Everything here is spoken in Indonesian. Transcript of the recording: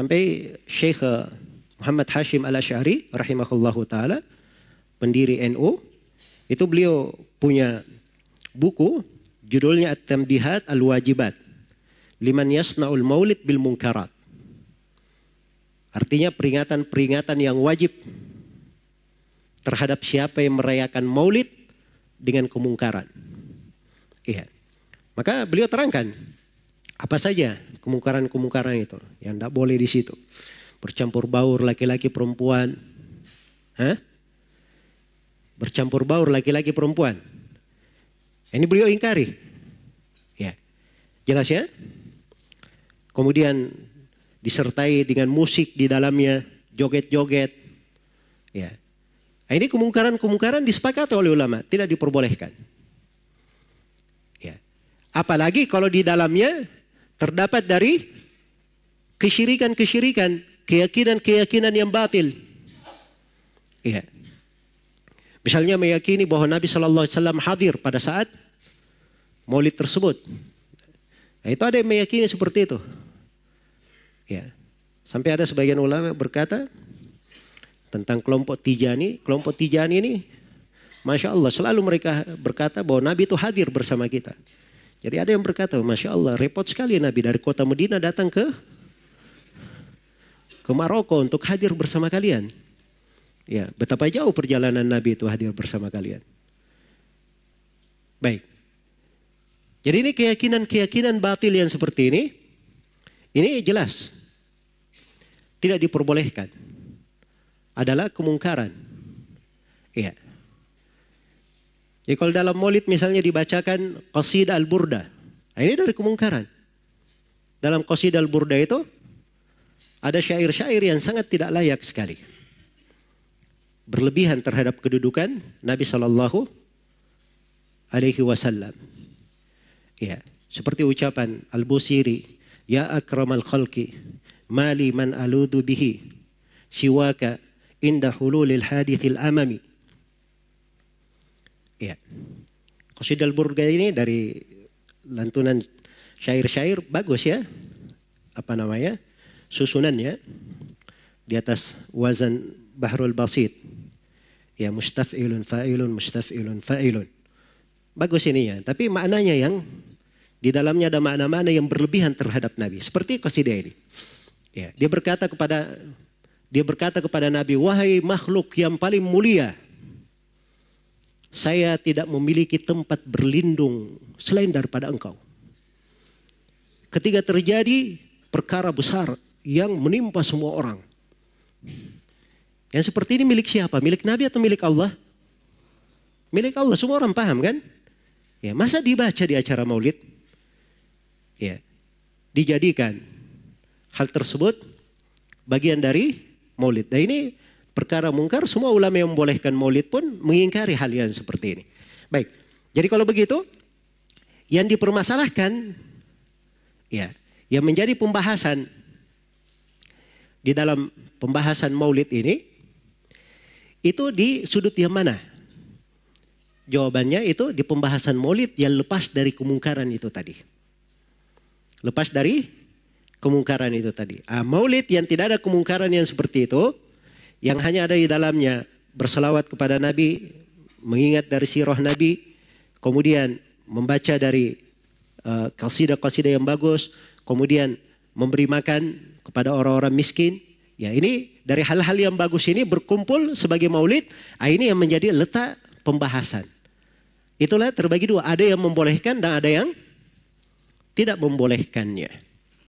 Sampai Syekh eh, Muhammad Hashim al Ashari, rahimahullahu taala pendiri NU itu beliau punya buku judulnya At-Tambihat Al-Wajibat liman yasna'ul maulid bil munkarat. Artinya peringatan-peringatan yang wajib terhadap siapa yang merayakan maulid dengan kemungkaran. Iya. Maka beliau terangkan apa saja kemungkaran-kemungkaran itu yang tidak boleh di situ. Bercampur baur laki-laki perempuan. Hah? Bercampur baur laki-laki perempuan. Ini beliau ingkari. Ya. Jelas ya? Kemudian disertai dengan musik di dalamnya, joget-joget. Ya. Nah, ini kemungkaran-kemungkaran disepakati oleh ulama, tidak diperbolehkan. Ya. Apalagi kalau di dalamnya Terdapat dari kesyirikan-kesyirikan, keyakinan-keyakinan yang batil. ya. Misalnya meyakini bahwa Nabi Shallallahu Alaihi Wasallam hadir pada saat maulid tersebut. Nah, itu ada yang meyakini seperti itu. Ya. Sampai ada sebagian ulama berkata tentang kelompok Tijani. Kelompok Tijani ini Masya Allah selalu mereka berkata bahwa Nabi itu hadir bersama kita. Jadi ada yang berkata, Masya Allah, repot sekali Nabi dari kota Medina datang ke ke Maroko untuk hadir bersama kalian. Ya, betapa jauh perjalanan Nabi itu hadir bersama kalian. Baik. Jadi ini keyakinan-keyakinan batil yang seperti ini, ini jelas tidak diperbolehkan. Adalah kemungkaran. Ya. Jadi ya, kalau dalam maulid misalnya dibacakan Qasid al-Burda. Nah, ini dari kemungkaran. Dalam Qasid al-Burda itu ada syair-syair yang sangat tidak layak sekali. Berlebihan terhadap kedudukan Nabi Shallallahu Alaihi Wasallam. Ya, seperti ucapan Al-Busiri, Ya akramal khalqi, mali man aludu bihi, siwaka inda hululil hadithil amami. Iya. Qasidal Burga ini dari lantunan syair-syair bagus ya. Apa namanya? Susunannya di atas wazan Bahrul Basit. Ya mustaf'ilun fa'ilun mustaf'ilun fa'ilun. Bagus ini ya, tapi maknanya yang di dalamnya ada makna-makna yang berlebihan terhadap Nabi. Seperti qasidah ini. Ya, dia berkata kepada dia berkata kepada Nabi, "Wahai makhluk yang paling mulia, saya tidak memiliki tempat berlindung selain daripada engkau. Ketika terjadi perkara besar yang menimpa semua orang. Yang seperti ini milik siapa? Milik Nabi atau milik Allah? Milik Allah, semua orang paham kan? Ya, masa dibaca di acara maulid? Ya, dijadikan hal tersebut bagian dari maulid. Nah ini perkara mungkar, semua ulama yang membolehkan maulid pun mengingkari hal yang seperti ini. Baik, jadi kalau begitu, yang dipermasalahkan, ya, yang menjadi pembahasan di dalam pembahasan maulid ini, itu di sudut yang mana? Jawabannya itu di pembahasan maulid yang lepas dari kemungkaran itu tadi. Lepas dari kemungkaran itu tadi. Ah, maulid yang tidak ada kemungkaran yang seperti itu, yang hanya ada di dalamnya berselawat kepada Nabi, mengingat dari sirah Nabi, kemudian membaca dari uh, eh, kasidah uh, yang bagus, kemudian memberi makan kepada orang-orang miskin. Ya ini dari hal-hal yang bagus ini berkumpul sebagai maulid, ah, ini yang menjadi letak pembahasan. Itulah terbagi dua, ada yang membolehkan dan ada yang tidak membolehkannya.